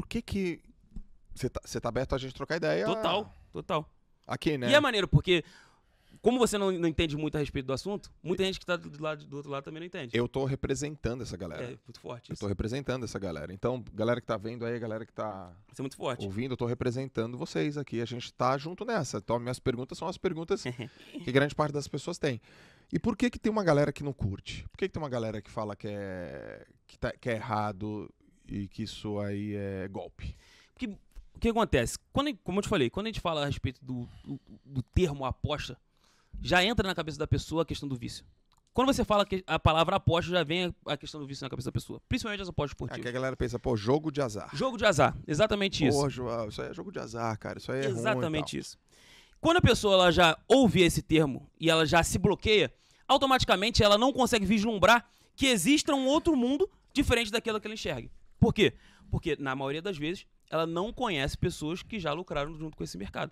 por que que. Você tá, tá aberto a gente trocar ideia? Total, total. Aqui, né? E é maneiro, porque como você não, não, entende muito a respeito do assunto, muita gente que está do, lado, do outro lado também não entende. Eu estou representando essa galera. É, muito forte. Isso. Eu estou representando essa galera. Então, galera que está vendo aí, galera que está Isso é muito forte. Ouvindo, eu estou representando vocês aqui. A gente está junto nessa. Então, minhas perguntas são as perguntas que grande parte das pessoas tem. E por que que tem uma galera que não curte? Por que, que tem uma galera que fala que é, que, tá, que é errado? e que isso aí é golpe. Porque o que acontece? Quando, como eu te falei, quando a gente fala a respeito do, do, do termo aposta, já entra na cabeça da pessoa a questão do vício. Quando você fala que a palavra aposta, já vem a questão do vício na cabeça da pessoa. Principalmente as apostas é esportivas. a galera pensa, pô, jogo de azar. Jogo de azar, exatamente isso. Pô, João, ah, isso aí é jogo de azar, cara. Isso aí é Exatamente isso. Quando a pessoa ela já ouve esse termo e ela já se bloqueia, automaticamente ela não consegue vislumbrar que exista um outro mundo diferente daquilo que ela enxerga. Por quê? Porque, na maioria das vezes, ela não conhece pessoas que já lucraram junto com esse mercado,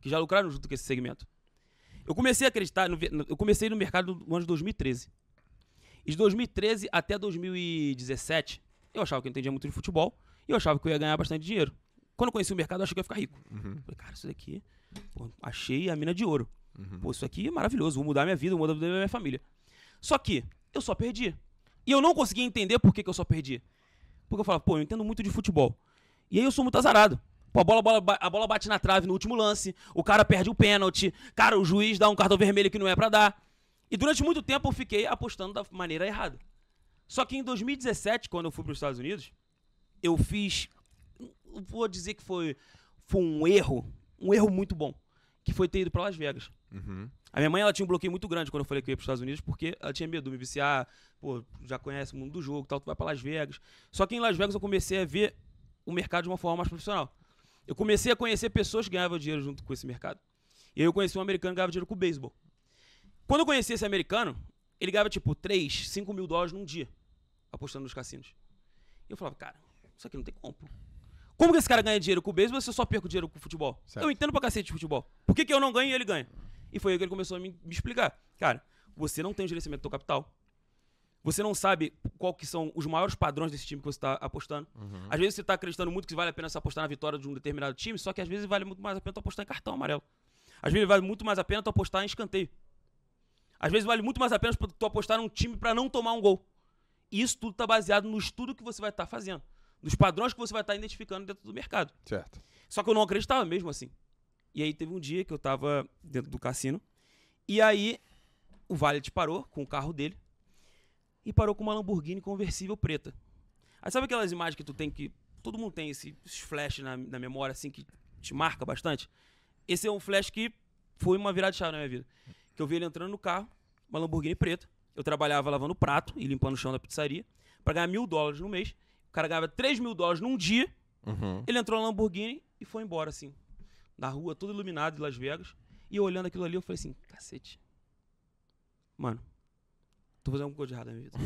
que já lucraram junto com esse segmento. Eu comecei a acreditar, no, eu comecei no mercado no ano de 2013. E de 2013 até 2017, eu achava que eu entendia muito de futebol e eu achava que eu ia ganhar bastante dinheiro. Quando eu conheci o mercado, eu achei que eu ia ficar rico. Uhum. Falei, cara, isso daqui, pô, achei a mina de ouro. Uhum. Pô, isso aqui é maravilhoso, vou mudar minha vida, vou mudar a vida da minha família. Só que eu só perdi. E eu não conseguia entender por que, que eu só perdi. Porque eu falava, pô, eu entendo muito de futebol. E aí eu sou muito azarado. Pô, a bola, a bola bate na trave no último lance, o cara perde o pênalti, cara, o juiz dá um cartão vermelho que não é para dar. E durante muito tempo eu fiquei apostando da maneira errada. Só que em 2017, quando eu fui para os Estados Unidos, eu fiz. Vou dizer que foi, foi um erro, um erro muito bom, que foi ter ido para Las Vegas. Uhum. A minha mãe ela tinha um bloqueio muito grande quando eu falei que eu ia para os Estados Unidos, porque ela tinha medo de me viciar, pô, já conhece o mundo do jogo, tal, tu vai para Las Vegas. Só que em Las Vegas eu comecei a ver o mercado de uma forma mais profissional. Eu comecei a conhecer pessoas que ganhavam dinheiro junto com esse mercado. E aí eu conheci um americano que ganhava dinheiro com o beisebol. Quando eu conheci esse americano, ele ganhava tipo 3, 5 mil dólares num dia, apostando nos cassinos. E eu falava, cara, isso aqui não tem como. Como que esse cara ganha dinheiro com o beisebol se eu só perco dinheiro com o futebol? Certo. Eu entendo pra cacete de futebol. Por que, que eu não ganho e ele ganha? E foi aí que ele começou a me, me explicar. Cara, você não tem o gerenciamento do seu capital. Você não sabe qual que são os maiores padrões desse time que você está apostando. Uhum. Às vezes você está acreditando muito que vale a pena se apostar na vitória de um determinado time, só que às vezes vale muito mais a pena tu apostar em cartão amarelo. Às vezes vale muito mais a pena tu apostar em escanteio. Às vezes vale muito mais a pena tu apostar num time para não tomar um gol. E isso tudo está baseado no estudo que você vai estar tá fazendo, nos padrões que você vai estar tá identificando dentro do mercado. Certo. Só que eu não acreditava mesmo assim. E aí teve um dia que eu tava dentro do cassino. E aí o valet parou com o carro dele e parou com uma Lamborghini conversível preta. Aí sabe aquelas imagens que tu tem que. Todo mundo tem esse, esses flash na, na memória, assim, que te marca bastante? Esse é um flash que foi uma virada de chave na minha vida. Que eu vi ele entrando no carro, uma Lamborghini preta. Eu trabalhava lavando prato e limpando o chão da pizzaria para ganhar mil dólares no mês. O cara ganhava três mil dólares num dia. Uhum. Ele entrou na Lamborghini e foi embora, assim na rua, tudo iluminado de Las Vegas. E eu olhando aquilo ali, eu falei assim, cacete. Mano, tô fazendo alguma coisa de errado na minha vida.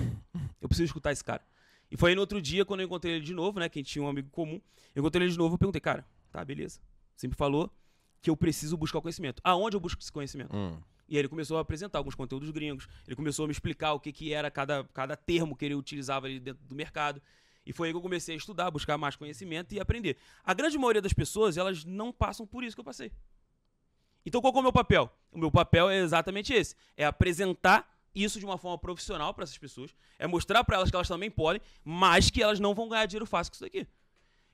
Eu preciso escutar esse cara. E foi aí no outro dia, quando eu encontrei ele de novo, né? quem tinha um amigo comum. Eu encontrei ele de novo, eu perguntei, cara, tá, beleza. sempre falou que eu preciso buscar o conhecimento. Aonde eu busco esse conhecimento? Hum. E aí ele começou a apresentar alguns conteúdos gringos, ele começou a me explicar o que, que era cada, cada termo que ele utilizava ali dentro do mercado. E foi aí que eu comecei a estudar, buscar mais conhecimento e aprender. A grande maioria das pessoas, elas não passam por isso que eu passei. Então qual é o meu papel? O meu papel é exatamente esse: é apresentar isso de uma forma profissional para essas pessoas, é mostrar para elas que elas também podem, mas que elas não vão ganhar dinheiro fácil com isso daqui.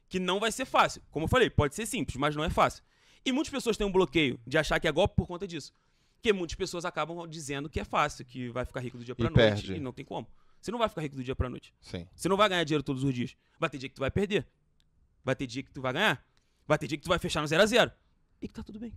Que não vai ser fácil. Como eu falei, pode ser simples, mas não é fácil. E muitas pessoas têm um bloqueio de achar que é golpe por conta disso. Porque muitas pessoas acabam dizendo que é fácil, que vai ficar rico do dia para noite perde. e não tem como. Você não vai ficar rico do dia pra noite. Sim. Você não vai ganhar dinheiro todos os dias. Vai ter dia que tu vai perder. Vai ter dia que tu vai ganhar. Vai ter dia que tu vai fechar no 0 a 0 E que tá tudo bem.